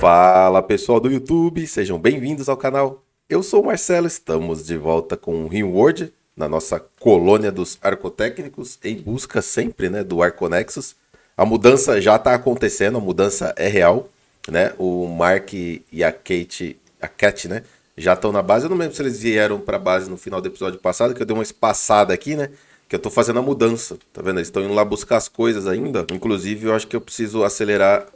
Fala pessoal do YouTube, sejam bem-vindos ao canal. Eu sou o Marcelo, estamos de volta com o RimWorld, na nossa colônia dos arcotécnicos, em busca sempre né, do Arconexus. A mudança já está acontecendo, a mudança é real. Né? O Mark e a Kate, a Cat, né? Já estão na base. Eu não lembro se eles vieram para a base no final do episódio passado, que eu dei uma espaçada aqui, né? que eu tô fazendo a mudança, tá vendo? Eles estão indo lá buscar as coisas ainda. Inclusive, eu acho que eu preciso acelerar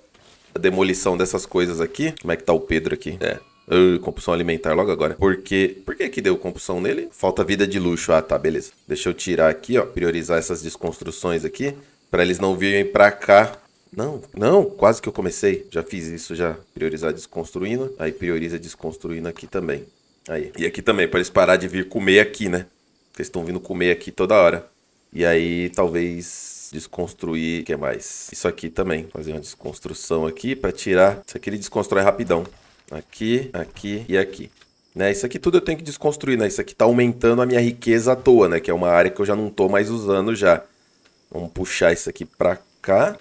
a demolição dessas coisas aqui. Como é que tá o Pedro aqui? É. Uh, compulsão alimentar logo agora. Porque. Por que que deu compulsão nele? Falta vida de luxo. Ah, tá, beleza. Deixa eu tirar aqui, ó. Priorizar essas desconstruções aqui. para eles não virem pra cá. Não, não, quase que eu comecei. Já fiz isso, já. Priorizar desconstruindo. Aí prioriza desconstruindo aqui também. Aí. E aqui também, pra eles parar de vir comer aqui, né? Porque eles estão vindo comer aqui toda hora. E aí, talvez Desconstruir, o que mais? Isso aqui também. Fazer uma desconstrução aqui para tirar. Isso aqui ele desconstrói rapidão. Aqui, aqui e aqui. Né? Isso aqui tudo eu tenho que desconstruir, né? Isso aqui tá aumentando a minha riqueza à toa, né? Que é uma área que eu já não tô mais usando já. Vamos puxar isso aqui pra cá.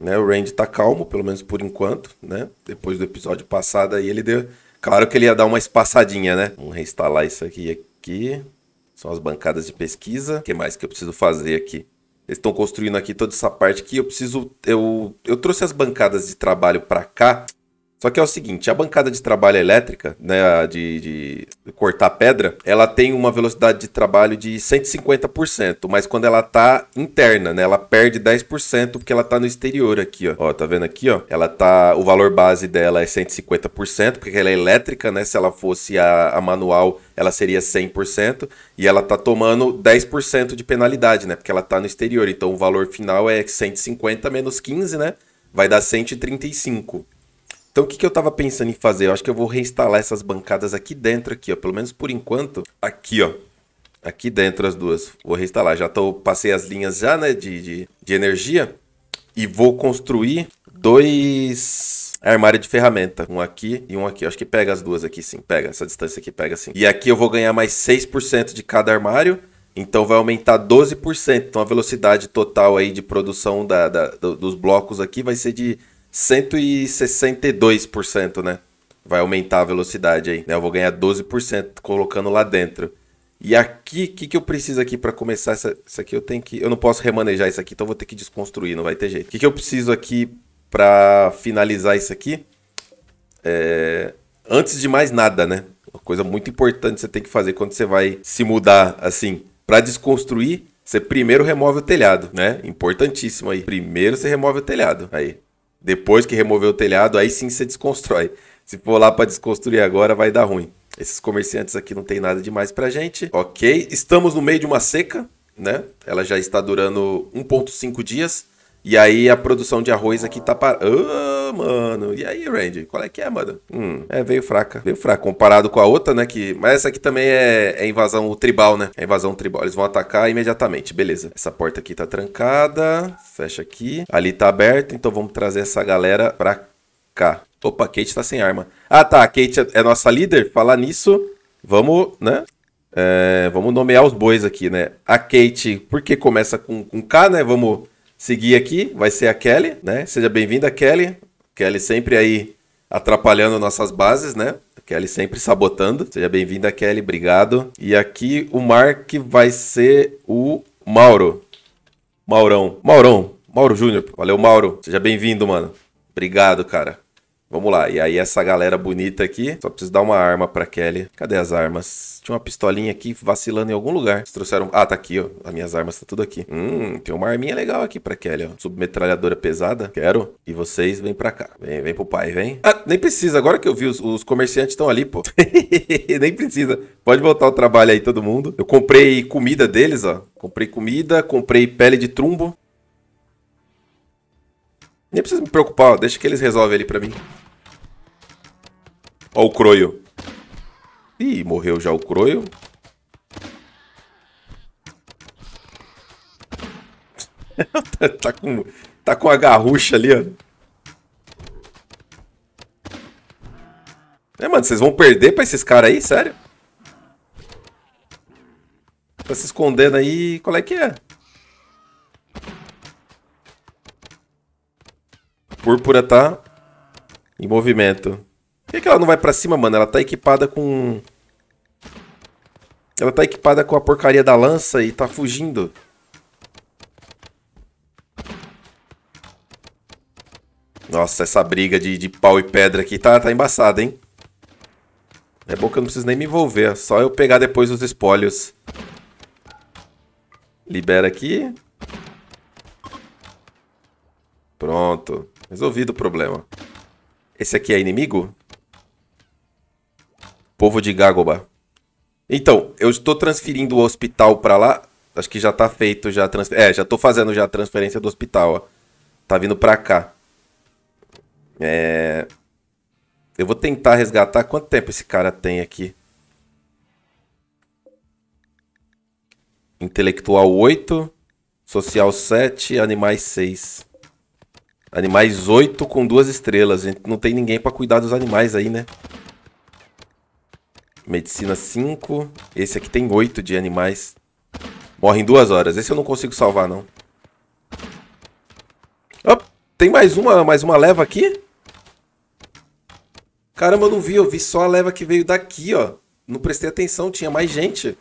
Né? O range tá calmo, pelo menos por enquanto, né? Depois do episódio passado aí ele deu... Claro que ele ia dar uma espaçadinha, né? Vamos reinstalar isso aqui aqui. São as bancadas de pesquisa. O que mais que eu preciso fazer aqui? Eles estão construindo aqui toda essa parte que eu preciso. Eu, eu trouxe as bancadas de trabalho para cá só que é o seguinte, a bancada de trabalho elétrica, né, de, de cortar pedra, ela tem uma velocidade de trabalho de 150%, mas quando ela tá interna, né, ela perde 10% porque ela tá no exterior aqui, ó. Ó, tá vendo aqui, ó? Ela tá, o valor base dela é 150%, porque ela é elétrica, né, se ela fosse a, a manual, ela seria 100%, e ela tá tomando 10% de penalidade, né, porque ela tá no exterior, então o valor final é 150 menos 15, né, vai dar 135. Então o que, que eu estava pensando em fazer? Eu acho que eu vou reinstalar essas bancadas aqui dentro, aqui, ó. Pelo menos por enquanto. Aqui, ó. Aqui dentro as duas. Vou reinstalar. Já tô, passei as linhas já, né? De, de, de energia. E vou construir dois armários de ferramenta. Um aqui e um aqui. acho que pega as duas aqui, sim. Pega. Essa distância aqui pega sim. E aqui eu vou ganhar mais 6% de cada armário. Então vai aumentar 12%. Então a velocidade total aí de produção da, da, dos blocos aqui vai ser de 162%, né? Vai aumentar a velocidade aí, né? Eu vou ganhar 12% colocando lá dentro. E aqui, o que, que eu preciso aqui para começar essa, isso aqui? Eu tenho que, eu não posso remanejar isso aqui, então vou ter que desconstruir, não vai ter jeito. O que, que eu preciso aqui para finalizar isso aqui? É... antes de mais nada, né? Uma coisa muito importante que você tem que fazer quando você vai se mudar, assim, para desconstruir, você primeiro remove o telhado, né? Importantíssimo aí. Primeiro você remove o telhado, aí. Depois que removeu o telhado, aí sim você desconstrói. Se for lá para desconstruir agora, vai dar ruim. Esses comerciantes aqui não tem nada demais pra gente. Ok, estamos no meio de uma seca, né? Ela já está durando 1.5 dias. E aí a produção de arroz aqui tá parada. Ah! mano, e aí, Randy? Qual é que é, mano? Hum, é, veio fraca. Veio fraca, comparado com a outra, né? Que... Mas essa aqui também é, é invasão tribal, né? É invasão tribal. Eles vão atacar imediatamente, beleza. Essa porta aqui tá trancada. Fecha aqui. Ali tá aberto, então vamos trazer essa galera pra cá. Opa, a Kate tá sem arma. Ah, tá. A Kate é nossa líder. Falar nisso, vamos, né? É, vamos nomear os bois aqui, né? A Kate, porque começa com, com K, né? Vamos seguir aqui. Vai ser a Kelly, né? Seja bem-vinda, Kelly. Kelly sempre aí atrapalhando nossas bases, né? Kelly sempre sabotando. Seja bem-vinda, Kelly, obrigado. E aqui o Mark vai ser o Mauro. Maurão. Maurão. Mauro Júnior. Valeu, Mauro. Seja bem-vindo, mano. Obrigado, cara. Vamos lá, e aí essa galera bonita aqui, só preciso dar uma arma pra Kelly. Cadê as armas? Tinha uma pistolinha aqui vacilando em algum lugar. Eles trouxeram... Ah, tá aqui, ó. As minhas armas tá tudo aqui. Hum, tem uma arminha legal aqui pra Kelly, ó. Submetralhadora pesada. Quero. E vocês vêm pra cá. Vem, vem pro pai, vem. Ah, nem precisa. Agora que eu vi, os, os comerciantes estão ali, pô. nem precisa. Pode voltar ao trabalho aí, todo mundo. Eu comprei comida deles, ó. Comprei comida, comprei pele de trumbo. Nem precisa me preocupar, deixa que eles resolvem ali pra mim. Ó o Croio. Ih, morreu já o Croio. tá, com, tá com a garrucha ali, ó. É, mano, vocês vão perder pra esses caras aí? Sério? Tá se escondendo aí, qual é que é? Púrpura tá em movimento. Por que, que ela não vai pra cima, mano? Ela tá equipada com... Ela tá equipada com a porcaria da lança e tá fugindo. Nossa, essa briga de, de pau e pedra aqui tá, tá embaçada, hein? É bom que eu não preciso nem me envolver. É só eu pegar depois os espólios. Libera aqui. Pronto. Resolvido o problema. Esse aqui é inimigo? Povo de Gagoba. Então, eu estou transferindo o hospital para lá. Acho que já está feito já transfer... É, já estou fazendo já a transferência do hospital, ó. Tá vindo para cá. É... Eu vou tentar resgatar. Quanto tempo esse cara tem aqui? Intelectual 8, social 7, animais 6. Animais 8 com duas estrelas. A gente não tem ninguém para cuidar dos animais aí, né? Medicina 5. Esse aqui tem 8 de animais. Morre em duas horas. Esse eu não consigo salvar, não. Oh, tem mais uma, mais uma leva aqui? Caramba, eu não vi. Eu vi só a leva que veio daqui, ó. Não prestei atenção. Tinha mais gente.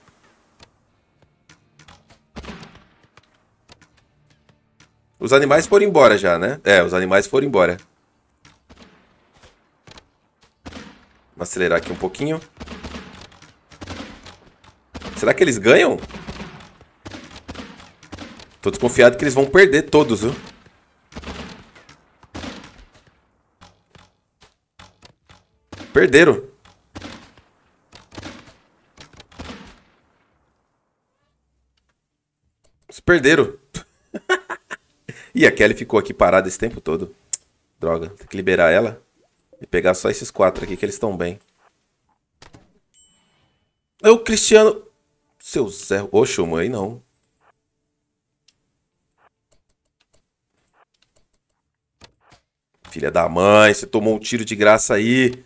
Os animais foram embora já, né? É, os animais foram embora. Vamos acelerar aqui um pouquinho. Será que eles ganham? Tô desconfiado que eles vão perder todos, viu? Perderam. Eles perderam. E a Kelly ficou aqui parada esse tempo todo. Droga, tem que liberar ela. E pegar só esses quatro aqui que eles estão bem. É o Cristiano... Seu Zé... Oxe, mãe, não. Filha da mãe, você tomou um tiro de graça aí.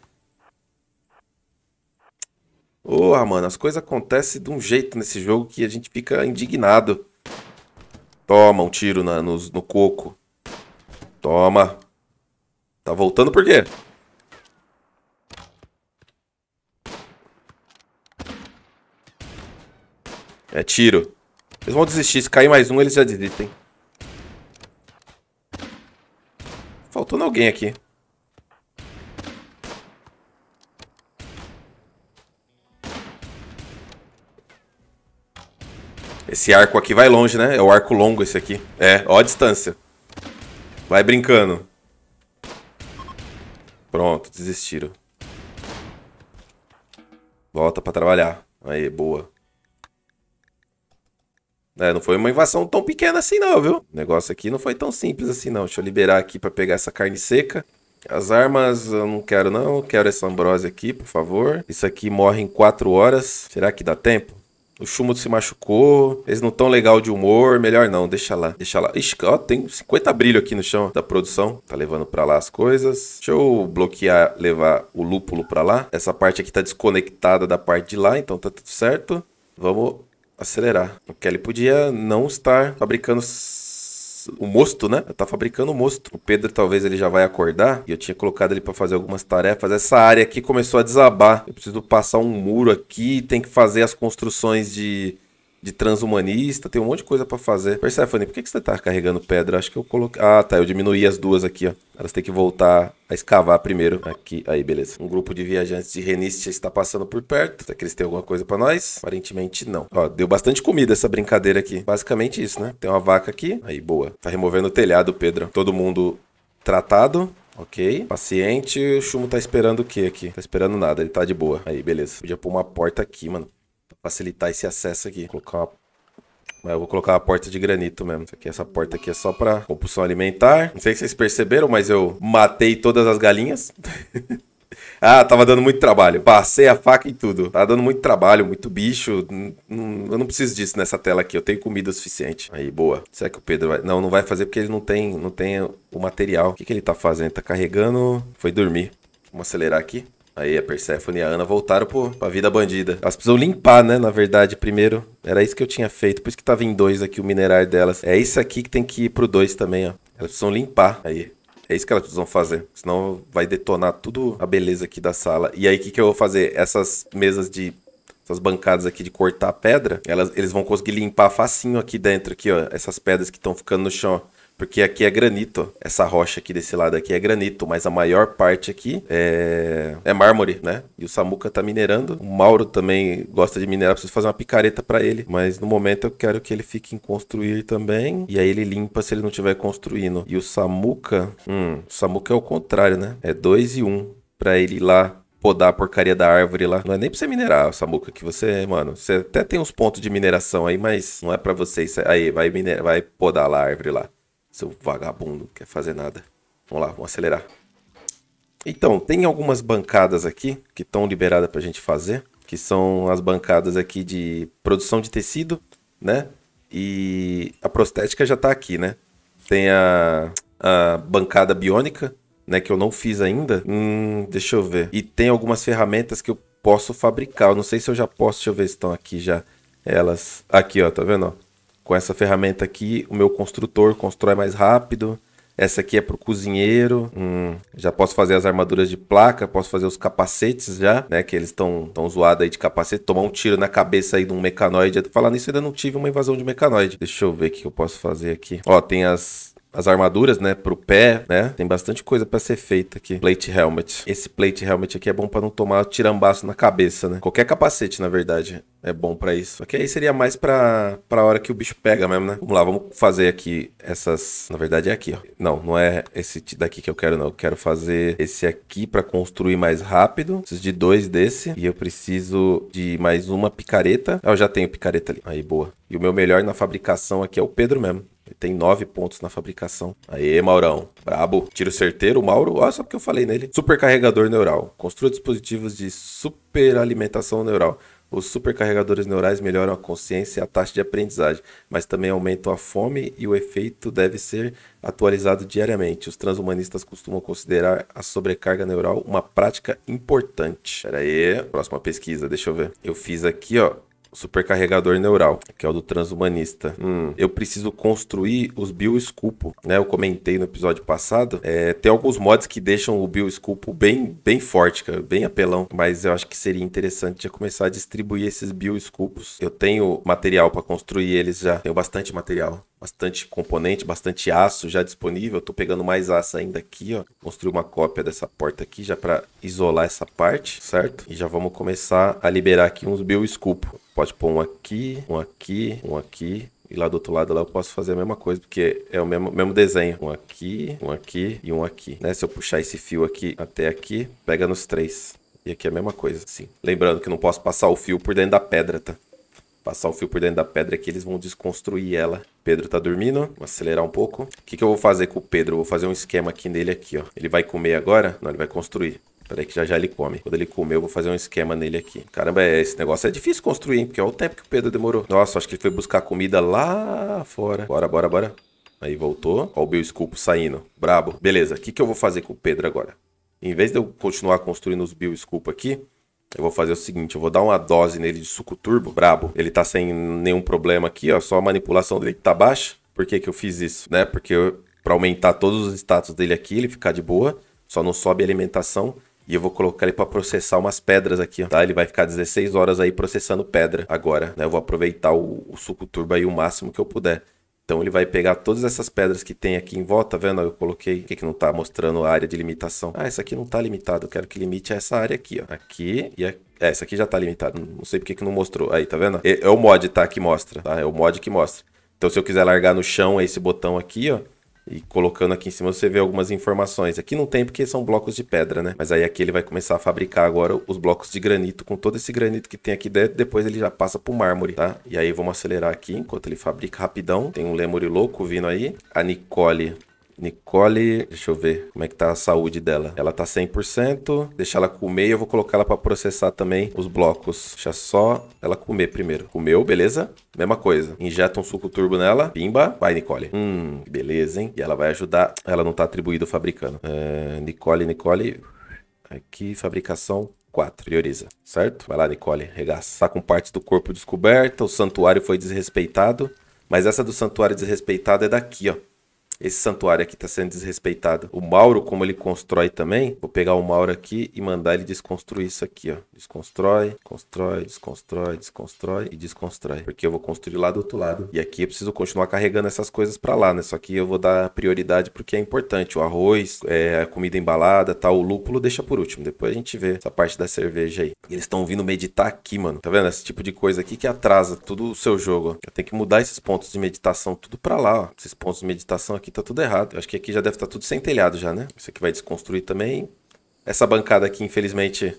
Porra, mano, as coisas acontecem de um jeito nesse jogo que a gente fica indignado. Toma um tiro na, no, no coco. Toma. Tá voltando por quê? É tiro. Eles vão desistir. Se cair mais um, eles já desistem. Faltando alguém aqui. Esse arco aqui vai longe, né? É o arco longo esse aqui. É, ó a distância. Vai brincando. Pronto, desistiram. Volta pra trabalhar. Aí, boa. É, não foi uma invasão tão pequena assim não, viu? O negócio aqui não foi tão simples assim não. Deixa eu liberar aqui pra pegar essa carne seca. As armas eu não quero não. quero essa ambrose aqui, por favor. Isso aqui morre em 4 horas. Será que dá tempo? O chumbo se machucou, eles não tão legal de humor, melhor não, deixa lá, deixa lá. Ixi, ó, tem 50 brilho aqui no chão da produção, tá levando pra lá as coisas. Deixa eu bloquear, levar o lúpulo pra lá. Essa parte aqui tá desconectada da parte de lá, então tá tudo certo. Vamos acelerar. O Kelly podia não estar fabricando o mosto, né? Tá fabricando o mosto. O Pedro talvez ele já vai acordar e eu tinha colocado ele para fazer algumas tarefas. Essa área aqui começou a desabar. Eu preciso passar um muro aqui, tem que fazer as construções de de transhumanista, tem um monte de coisa para fazer. Persephone, por que, que você tá carregando pedra? Acho que eu coloquei... Ah, tá, eu diminuí as duas aqui, ó. Elas têm que voltar a escavar primeiro. Aqui, aí, beleza. Um grupo de viajantes de Renistia está passando por perto. Será que eles têm alguma coisa para nós? Aparentemente, não. Ó, deu bastante comida essa brincadeira aqui. Basicamente isso, né? Tem uma vaca aqui. Aí, boa. Tá removendo o telhado, Pedro. Todo mundo tratado. Ok. Paciente, o Chumo tá esperando o que aqui? Tá esperando nada, ele tá de boa. Aí, beleza. Podia pôr uma porta aqui, mano facilitar esse acesso aqui. Vou colocar uma mas é, eu vou colocar a porta de granito mesmo. Aqui, essa porta aqui é só pra compulsão alimentar. Não sei se vocês perceberam, mas eu matei todas as galinhas. ah, tava dando muito trabalho. Passei a faca em tudo. Tava tá dando muito trabalho, muito bicho. Eu não preciso disso nessa tela aqui. Eu tenho comida o suficiente. Aí, boa. Será que o Pedro vai... Não, não vai fazer porque ele não tem, não tem o material. O que, que ele tá fazendo? Está tá carregando... Foi dormir. Vamos acelerar aqui. Aí a Persephone e a Ana voltaram pro, pra vida bandida. Elas precisam limpar, né? Na verdade, primeiro. Era isso que eu tinha feito. Por isso que tava em dois aqui o minerar delas. É isso aqui que tem que ir pro dois também, ó. Elas precisam limpar. Aí. É isso que elas precisam fazer. Senão vai detonar tudo a beleza aqui da sala. E aí, o que, que eu vou fazer? Essas mesas de essas bancadas aqui de cortar pedra, elas, eles vão conseguir limpar facinho aqui dentro, aqui, ó. Essas pedras que estão ficando no chão. Ó. Porque aqui é granito, essa rocha aqui desse lado aqui é granito, mas a maior parte aqui é, é mármore, né? E o Samuca tá minerando. O Mauro também gosta de minerar, preciso fazer uma picareta para ele. Mas no momento eu quero que ele fique em construir também. E aí ele limpa se ele não estiver construindo. E o Samuca, hum, o Samuca é o contrário, né? É 2 e 1 um para ele ir lá podar a porcaria da árvore lá. Não é nem pra você minerar, Samuca, que você, mano, você até tem uns pontos de mineração aí, mas não é para você isso aí, vai minerar, vai podar lá a árvore lá. Seu vagabundo, não quer fazer nada. Vamos lá, vamos acelerar. Então, tem algumas bancadas aqui que estão liberadas para a gente fazer, que são as bancadas aqui de produção de tecido, né? E a prostética já está aqui, né? Tem a, a bancada biônica, né? Que eu não fiz ainda. Hum, deixa eu ver. E tem algumas ferramentas que eu posso fabricar. Eu não sei se eu já posso. Deixa eu ver se estão aqui já. Elas. Aqui, ó, tá vendo? Ó? com essa ferramenta aqui, o meu construtor constrói mais rápido. Essa aqui é para o cozinheiro. Hum, já posso fazer as armaduras de placa, posso fazer os capacetes já, né? Que eles estão tão zoados aí de capacete. Tomar um tiro na cabeça aí de um mecanoide. Falando nisso, ainda não tive uma invasão de mecanoide. Deixa eu ver o que eu posso fazer aqui. Ó, tem as, as armaduras, né, pro pé, né? Tem bastante coisa para ser feita aqui. Plate helmet. Esse plate helmet aqui é bom para não tomar tirambaço na cabeça, né? Qualquer capacete, na verdade, é bom para isso. Só que aí seria mais para a hora que o bicho pega mesmo, né? Vamos lá, vamos fazer aqui essas... Na verdade é aqui, ó. Não, não é esse daqui que eu quero, não. Eu quero fazer esse aqui para construir mais rápido. Preciso de dois desse. E eu preciso de mais uma picareta. Ah, eu já tenho picareta ali. Aí, boa. E o meu melhor na fabricação aqui é o Pedro mesmo tem nove pontos na fabricação. Aê, Maurão. Brabo. Tiro certeiro, Mauro. Olha só porque eu falei nele. Supercarregador neural. Construa dispositivos de superalimentação neural. Os supercarregadores neurais melhoram a consciência e a taxa de aprendizagem, mas também aumentam a fome e o efeito deve ser atualizado diariamente. Os transhumanistas costumam considerar a sobrecarga neural uma prática importante. Pera aí, próxima pesquisa, deixa eu ver. Eu fiz aqui, ó, supercarregador neural, que é o do transhumanista. Hum, eu preciso construir os bioesculpo, né? Eu comentei no episódio passado. É, tem alguns mods que deixam o bioesculpo bem, bem forte, cara, bem apelão. Mas eu acho que seria interessante já começar a distribuir esses bioesculpos. Eu tenho material para construir eles já, tenho bastante material bastante componente, bastante aço já disponível. Estou pegando mais aço ainda aqui, ó. Construir uma cópia dessa porta aqui já para isolar essa parte, certo? E já vamos começar a liberar aqui uns biosculpo. Pode pôr um aqui, um aqui, um aqui. E lá do outro lado lá eu posso fazer a mesma coisa, porque é o mesmo, mesmo desenho. Um aqui, um aqui e um aqui. Né? Se eu puxar esse fio aqui até aqui, pega nos três. E aqui é a mesma coisa, sim. Lembrando que não posso passar o fio por dentro da pedra, tá? passar o fio por dentro da pedra aqui, eles vão desconstruir ela. Pedro tá dormindo, vou acelerar um pouco. O que, que eu vou fazer com o Pedro? Eu vou fazer um esquema aqui nele aqui, ó. Ele vai comer agora? Não, ele vai construir. Peraí que já já ele come. Quando ele comer, eu vou fazer um esquema nele aqui. Caramba, é, esse negócio é difícil construir, hein? Porque olha o tempo que o Pedro demorou. Nossa, acho que ele foi buscar comida lá fora. Bora, bora, bora. Aí voltou. Ó o Bill saindo. Brabo. Beleza, o que, que eu vou fazer com o Pedro agora? Em vez de eu continuar construindo os Bill aqui, eu vou fazer o seguinte, eu vou dar uma dose nele de suco turbo brabo. Ele tá sem nenhum problema aqui, ó, só a manipulação dele que tá baixa. Por que que eu fiz isso, né? Porque eu, pra aumentar todos os status dele aqui, ele ficar de boa, só não sobe a alimentação. E eu vou colocar ele para processar umas pedras aqui, ó, tá? Ele vai ficar 16 horas aí processando pedra agora, né? Eu vou aproveitar o, o suco turbo aí o máximo que eu puder. Então ele vai pegar todas essas pedras que tem aqui em volta, tá vendo? Eu coloquei, o que, que não tá mostrando a área de limitação? Ah, essa aqui não tá limitada, eu quero que limite essa área aqui, ó. Aqui e aqui. É, essa aqui já tá limitada, não sei porque que não mostrou. Aí, tá vendo? É, é o mod, tá? Que mostra, tá? É o mod que mostra. Então se eu quiser largar no chão é esse botão aqui, ó e colocando aqui em cima você vê algumas informações. Aqui não tem porque são blocos de pedra, né? Mas aí aqui ele vai começar a fabricar agora os blocos de granito com todo esse granito que tem aqui dentro. Depois ele já passa pro mármore, tá? E aí vamos acelerar aqui enquanto ele fabrica rapidão. Tem um Lemuri louco vindo aí. A Nicole Nicole, deixa eu ver como é que tá a saúde dela. Ela tá 100%, deixa ela comer e eu vou colocar ela para processar também os blocos. Deixa só ela comer primeiro. Comeu, beleza? Mesma coisa. Injeta um suco turbo nela. Pimba. Vai, Nicole. Hum, beleza, hein? E ela vai ajudar. Ela não tá atribuída ao fabricano. É, Nicole, Nicole. Aqui, fabricação. 4. Prioriza, certo? Vai lá, Nicole, regaça. Tá com partes do corpo descoberta, o santuário foi desrespeitado. Mas essa do santuário desrespeitado é daqui, ó. Esse santuário aqui está sendo desrespeitado. O Mauro, como ele constrói também, vou pegar o Mauro aqui e mandar ele desconstruir isso aqui, ó. Desconstrói, constrói, desconstrói, desconstrói e desconstrói. Porque eu vou construir lá do outro lado. E aqui eu preciso continuar carregando essas coisas para lá, né? Só que eu vou dar prioridade porque é importante. O arroz, é, a comida embalada, tal. Tá? O lúpulo deixa por último. Depois a gente vê essa parte da cerveja aí. Eles estão vindo meditar aqui, mano. Tá vendo? Esse tipo de coisa aqui que atrasa todo o seu jogo. Eu tenho que mudar esses pontos de meditação tudo para lá, ó. Esses pontos de meditação aqui aqui tá tudo errado. Eu acho que aqui já deve estar tá tudo sem telhado já, né? Isso aqui vai desconstruir também. Essa bancada aqui, infelizmente,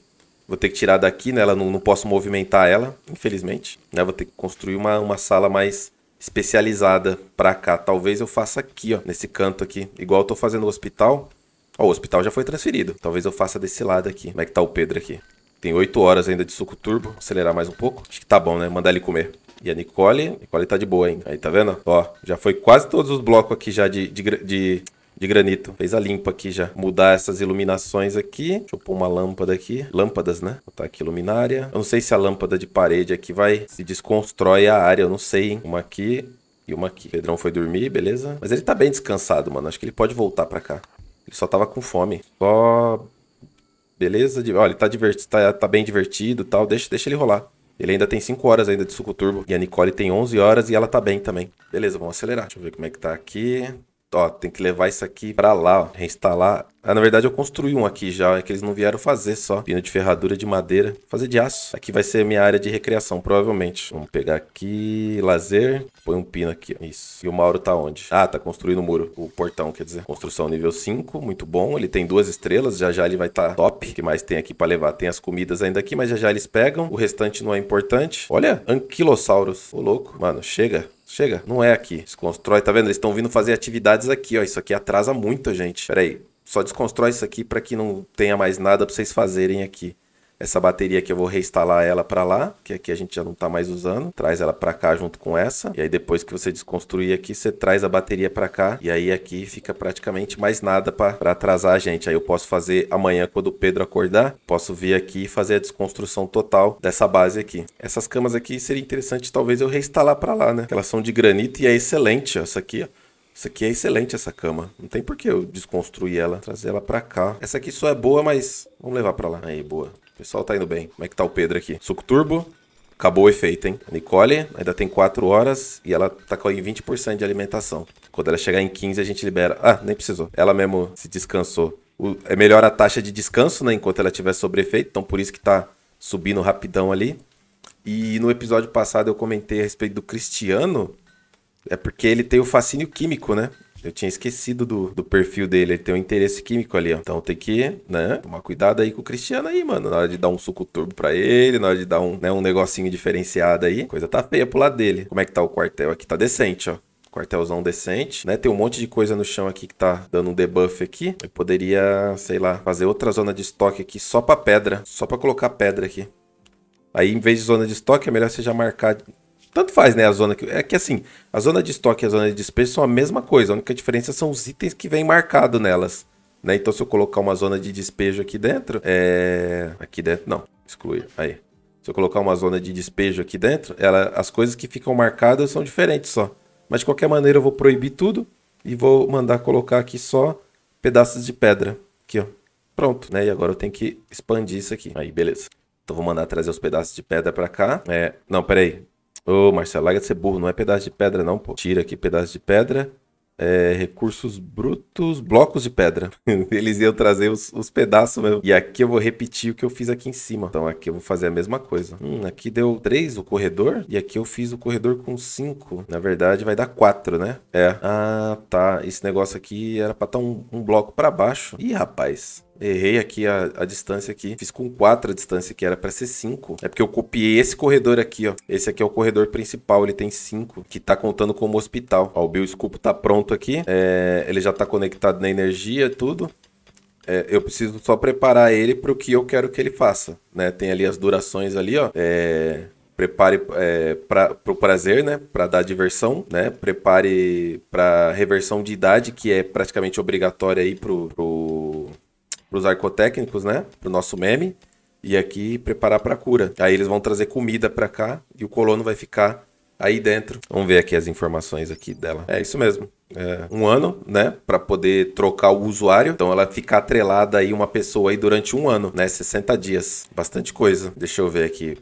vou ter que tirar daqui, né? Ela não, não posso movimentar ela, infelizmente. Né? Vou ter que construir uma, uma sala mais especializada para cá. Talvez eu faça aqui, ó, nesse canto aqui. Igual eu tô fazendo no hospital. Ó, o hospital já foi transferido. Talvez eu faça desse lado aqui. Como é que tá o Pedro aqui? Tem 8 horas ainda de suco turbo. Vou acelerar mais um pouco. Acho que tá bom, né? Mandar ele comer. E a Nicole, Nicole tá de boa hein? Aí, tá vendo? Ó, já foi quase todos os blocos aqui já de, de, de de granito. Fez a limpa aqui já. Mudar essas iluminações aqui. Deixa eu pôr uma lâmpada aqui. Lâmpadas, né? Botar aqui luminária. Eu não sei se a lâmpada de parede aqui vai... Se desconstrói a área, eu não sei, hein? Uma aqui e uma aqui. O Pedrão foi dormir, beleza? Mas ele tá bem descansado, mano. Acho que ele pode voltar pra cá. Ele só tava com fome. Só... Beleza? Olha, ele tá, divertido, tá, tá bem divertido e tal. Deixa, deixa ele rolar. Ele ainda tem 5 horas ainda de suco turbo. E a Nicole tem 11 horas e ela tá bem também. Beleza, vamos acelerar. Deixa eu ver como é que tá aqui ó, tem que levar isso aqui pra lá, ó, reinstalar. Ah, na verdade eu construí um aqui já, é que eles não vieram fazer só. Pino de ferradura de madeira, fazer de aço. Aqui vai ser minha área de recreação, provavelmente. Vamos pegar aqui, lazer, põe um pino aqui, ó. isso. E o Mauro tá onde? Ah, tá construindo o muro, o portão, quer dizer. Construção nível 5, muito bom, ele tem duas estrelas, já já ele vai estar tá top. O que mais tem aqui pra levar? Tem as comidas ainda aqui, mas já já eles pegam, o restante não é importante. Olha, anquilossauros, ô louco. Mano, chega. Chega, não é aqui. Desconstrói, tá vendo? Eles estão vindo fazer atividades aqui, ó. Isso aqui atrasa muito a gente. Pera aí. Só desconstrói isso aqui para que não tenha mais nada para vocês fazerem aqui essa bateria que eu vou reinstalar ela para lá, que aqui a gente já não está mais usando, traz ela para cá junto com essa, e aí depois que você desconstruir aqui, você traz a bateria para cá, e aí aqui fica praticamente mais nada para atrasar a gente. Aí eu posso fazer amanhã quando o Pedro acordar, posso vir aqui e fazer a desconstrução total dessa base aqui. Essas camas aqui seria interessante talvez eu reinstalar para lá, né? Elas são de granito e é excelente, ó, essa aqui, ó. Isso aqui é excelente, essa cama. Não tem por que eu desconstruir ela, trazer ela pra cá. Essa aqui só é boa, mas vamos levar pra lá. Aí, boa pessoal tá indo bem. Como é que tá o Pedro aqui? Suco turbo. Acabou o efeito, hein? A Nicole ainda tem 4 horas e ela tá com 20% de alimentação. Quando ela chegar em 15, a gente libera. Ah, nem precisou. Ela mesmo se descansou. O... É melhor a taxa de descanso, né? Enquanto ela tiver sobre efeito. Então, por isso que tá subindo rapidão ali. E no episódio passado eu comentei a respeito do Cristiano. É porque ele tem o fascínio químico, né? Eu tinha esquecido do, do perfil dele, ele tem um interesse químico ali, ó. Então tem que, né, tomar cuidado aí com o Cristiano aí, mano. Na hora de dar um suco turbo pra ele, na hora de dar um, né, um negocinho diferenciado aí. Coisa tá feia pro lado dele. Como é que tá o quartel aqui? Tá decente, ó quartelzão decente, né? Tem um monte de coisa no chão aqui que tá dando um debuff aqui. Eu poderia, sei lá, fazer outra zona de estoque aqui só pra pedra. Só pra colocar pedra aqui. Aí, em vez de zona de estoque, é melhor você já marcar tanto faz, né? A zona que. É que assim, a zona de estoque e a zona de despejo são a mesma coisa. A única diferença são os itens que vem marcado nelas. Né? Então, se eu colocar uma zona de despejo aqui dentro. É. Aqui dentro. Não, exclui. Aí. Se eu colocar uma zona de despejo aqui dentro, ela, as coisas que ficam marcadas são diferentes só. Mas de qualquer maneira eu vou proibir tudo e vou mandar colocar aqui só pedaços de pedra. Aqui, ó. Pronto, né? E agora eu tenho que expandir isso aqui. Aí, beleza. Então vou mandar trazer os pedaços de pedra pra cá. É... Não, peraí. Ô, Marcelo, larga de ser burro, não é pedaço de pedra, não, pô. Tira aqui pedaço de pedra. É, recursos brutos, blocos de pedra. Eles iam trazer os, os, pedaços mesmo. E aqui eu vou repetir o que eu fiz aqui em cima. Então aqui eu vou fazer a mesma coisa. Hum, aqui deu 3 o corredor. E aqui eu fiz o corredor com 5. Na verdade vai dar 4, né? É. Ah, tá. Esse negócio aqui era pra estar tá um, um bloco pra baixo. Ih, rapaz. Errei aqui a, a distância aqui. Fiz com 4 a distância que era para ser 5. É porque eu copiei esse corredor aqui, ó. Esse aqui é o corredor principal, ele tem 5, que tá contando como hospital. Ó, o bioscopo tá pronto aqui. É, ele já tá conectado na energia, tudo. É, eu preciso só preparar ele para o que eu quero que ele faça, né? Tem ali as durações ali, ó. É, prepare é, para o pro prazer, né? Para dar diversão, né? Prepare para reversão de idade, que é praticamente obrigatória aí pro, pro para os arcotécnicos, né? Para o nosso meme. E aqui preparar para cura. Aí eles vão trazer comida para cá e o colono vai ficar aí dentro. Vamos ver aqui as informações aqui dela. É isso mesmo. É, um ano, né, para poder trocar o usuário. Então ela fica atrelada aí uma pessoa aí durante um ano, né, 60 dias. Bastante coisa. Deixa eu ver aqui.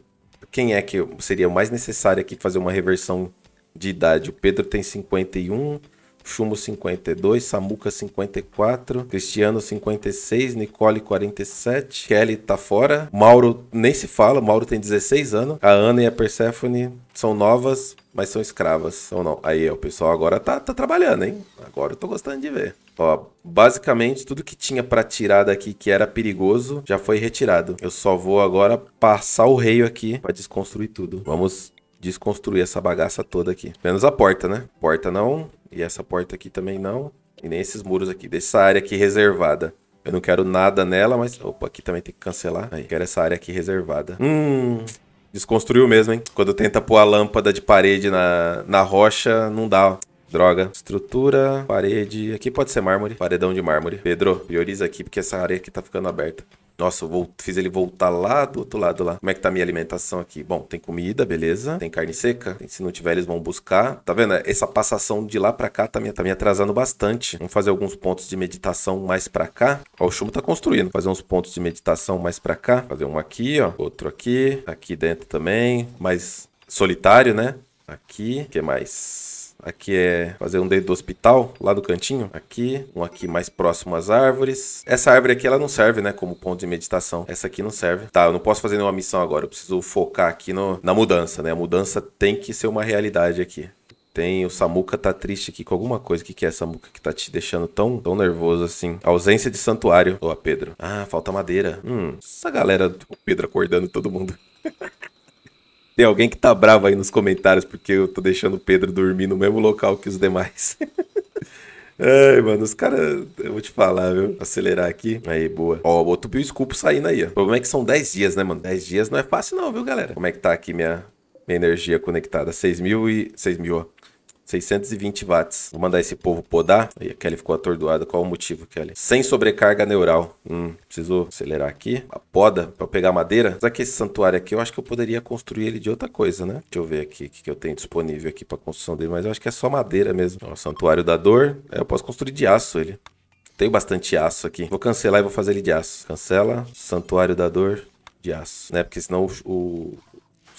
Quem é que seria o mais necessário aqui fazer uma reversão de idade? O Pedro tem 51, Chumo 52, Samuca 54, Cristiano 56, Nicole 47, Kelly tá fora, Mauro nem se fala, Mauro tem 16 anos, a Ana e a Persephone são novas, mas são escravas, ou não. Aí, o pessoal agora tá, tá trabalhando, hein? Agora eu tô gostando de ver. Ó, basicamente tudo que tinha para tirar daqui que era perigoso já foi retirado. Eu só vou agora passar o rei aqui para desconstruir tudo. Vamos desconstruir essa bagaça toda aqui. Menos a porta, né? Porta não e essa porta aqui também não. E nem esses muros aqui. Dessa área aqui reservada. Eu não quero nada nela, mas... Opa, aqui também tem que cancelar. Aí, quero essa área aqui reservada. Hum... Desconstruiu mesmo, hein? Quando tenta pôr a lâmpada de parede na, na rocha, não dá, ó. Droga. Estrutura, parede. Aqui pode ser mármore. Paredão de mármore. Pedro, prioriza aqui porque essa área aqui tá ficando aberta. Nossa, eu vou, fiz ele voltar lá do outro lado lá. Como é que tá a minha alimentação aqui? Bom, tem comida, beleza. Tem carne seca. Se não tiver, eles vão buscar. Tá vendo? Essa passação de lá pra cá tá me, tá me atrasando bastante. Vamos fazer alguns pontos de meditação mais pra cá. Ó, o chumbo tá construindo. Fazer uns pontos de meditação mais pra cá. Fazer um aqui, ó. Outro aqui. Aqui dentro também. Mais solitário, né? Aqui. O que mais? Aqui é fazer um dedo do hospital, lá do cantinho. Aqui, um aqui mais próximo às árvores. Essa árvore aqui, ela não serve, né? Como ponto de meditação. Essa aqui não serve. Tá, eu não posso fazer nenhuma missão agora. Eu preciso focar aqui no, na mudança, né? A mudança tem que ser uma realidade aqui. Tem, o Samuca tá triste aqui com alguma coisa. O que, que é, Samuca, que tá te deixando tão, tão nervoso assim? ausência de santuário. Boa, Pedro. Ah, falta madeira. Hum, essa galera, o Pedro acordando todo mundo. Tem alguém que tá bravo aí nos comentários porque eu tô deixando o Pedro dormir no mesmo local que os demais. Ai, mano, os caras. Eu vou te falar, viu? Acelerar aqui. Aí, boa. Ó, outro Bill Scoop saindo aí, ó. O problema é que são 10 dias, né, mano? 10 dias não é fácil, não, viu, galera? Como é que tá aqui minha, minha energia conectada? 6 mil e. 6 mil, ó. 620 watts. Vou mandar esse povo podar. Aí a Kelly ficou atordoada. Qual o motivo, Kelly? Sem sobrecarga neural. Hum, preciso acelerar aqui. A poda para pegar madeira. Só que esse santuário aqui eu acho que eu poderia construir ele de outra coisa, né? Deixa eu ver aqui o que, que eu tenho disponível aqui para construção dele. Mas eu acho que é só madeira mesmo. Ó, santuário da dor. É, eu posso construir de aço ele. Tenho bastante aço aqui. Vou cancelar e vou fazer ele de aço. Cancela. Santuário da dor de aço, né? Porque senão o, o,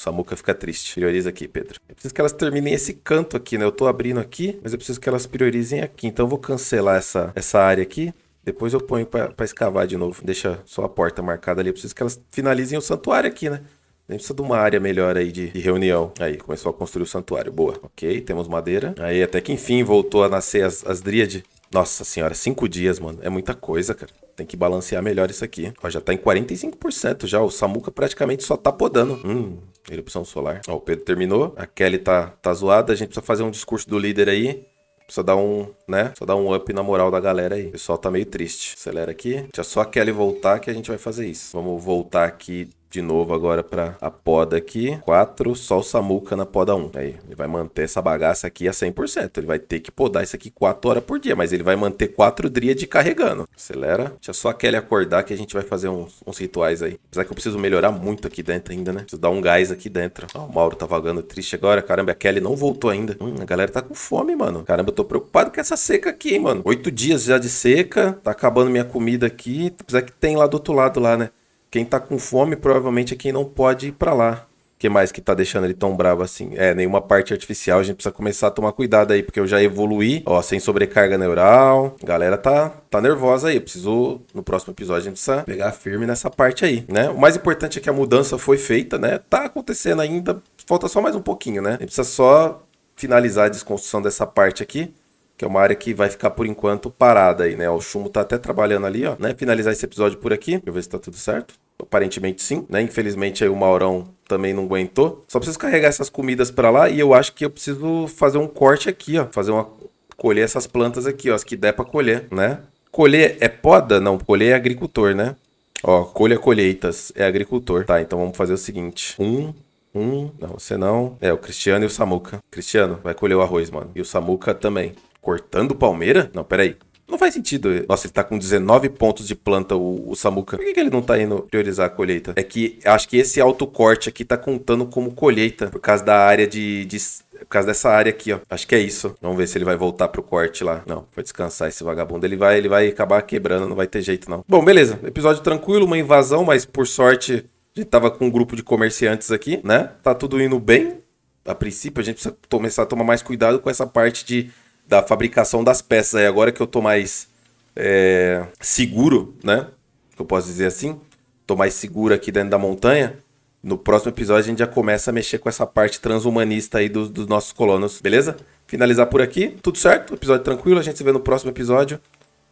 Samuca fica triste. Prioriza aqui, Pedro. Eu preciso que elas terminem esse canto aqui, né? Eu tô abrindo aqui, mas eu preciso que elas priorizem aqui. Então eu vou cancelar essa, essa área aqui. Depois eu ponho para escavar de novo. Deixa só a porta marcada ali. Eu preciso que elas finalizem o santuário aqui, né? A gente precisa de uma área melhor aí de, de, reunião. Aí, começou a construir o santuário. Boa. Ok, temos madeira. Aí, até que enfim, voltou a nascer as, as dríades. Nossa senhora, cinco dias, mano. É muita coisa, cara. Tem que balancear melhor isso aqui. Ó, já tá em 45% já. O Samuca praticamente só tá podando. Hum, erupção solar. Ó, o Pedro terminou. A Kelly tá, tá zoada. A gente precisa fazer um discurso do líder aí. Precisa dar um, né? Precisa dar um up na moral da galera aí. O pessoal tá meio triste. Acelera aqui. Deixa só a Kelly voltar que a gente vai fazer isso. Vamos voltar aqui de novo agora para a poda aqui. 4, só o Samuca na poda 1. Aí, ele vai manter essa bagaça aqui a 100%. Ele vai ter que podar isso aqui 4 horas por dia, mas ele vai manter 4 dias de carregando. Acelera. Deixa só a Kelly acordar que a gente vai fazer uns, uns rituais aí. Apesar que eu preciso melhorar muito aqui dentro ainda, né? Preciso dar um gás aqui dentro. Ó, o Mauro tá vagando triste agora. Caramba, a Kelly não voltou ainda. Hum, a galera tá com fome, mano. Caramba, eu tô preocupado com essa seca aqui, hein, mano. Oito dias já de seca. Tá acabando minha comida aqui. Apesar que tem lá do outro lado lá, né? Quem tá com fome provavelmente é quem não pode ir para lá. O que mais que tá deixando ele tão bravo assim? É, nenhuma parte artificial. A gente precisa começar a tomar cuidado aí, porque eu já evoluí, ó, sem sobrecarga neural. A galera tá, tá nervosa aí. Preciso, no próximo episódio, a gente precisa pegar firme nessa parte aí, né? O mais importante é que a mudança foi feita, né? Tá acontecendo ainda, falta só mais um pouquinho, né? A gente precisa só finalizar a desconstrução dessa parte aqui que é uma área que vai ficar por enquanto parada aí, né? O Chumbo tá até trabalhando ali, ó, né? Finalizar esse episódio por aqui, deixa eu ver se tá tudo certo. Aparentemente sim, né? Infelizmente aí o Maurão também não aguentou. Só preciso carregar essas comidas para lá e eu acho que eu preciso fazer um corte aqui, ó. Fazer uma... colher essas plantas aqui, ó, as que der pra colher, né? Colher é poda? Não, colher é agricultor, né? Ó, colha colheitas, é agricultor. Tá, então vamos fazer o seguinte. Um, um, não, você não. É, o Cristiano e o Samuca. Cristiano, vai colher o arroz, mano. E o Samuca também cortando o Palmeira? Não, peraí. Não faz sentido. Nossa, ele tá com 19 pontos de planta, o, o Samuca. Por que, que, ele não tá indo priorizar a colheita? É que acho que esse autocorte aqui tá contando como colheita, por causa da área de, de. por causa dessa área aqui, ó. Acho que é isso. Vamos ver se ele vai voltar pro corte lá. Não, foi descansar esse vagabundo. Ele vai, ele vai acabar quebrando, não vai ter jeito, não. Bom, beleza. Episódio tranquilo, uma invasão, mas por sorte, a gente tava com um grupo de comerciantes aqui, né? Tá tudo indo bem. A princípio, a gente precisa começar a tomar mais cuidado com essa parte de da fabricação das peças. Aí agora que eu tô mais é, seguro, né? Que eu posso dizer assim, tô mais seguro aqui dentro da montanha. No próximo episódio a gente já começa a mexer com essa parte transhumanista aí dos, dos nossos colonos, beleza? Finalizar por aqui, tudo certo? Episódio tranquilo, a gente se vê no próximo episódio.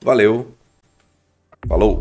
Valeu, falou!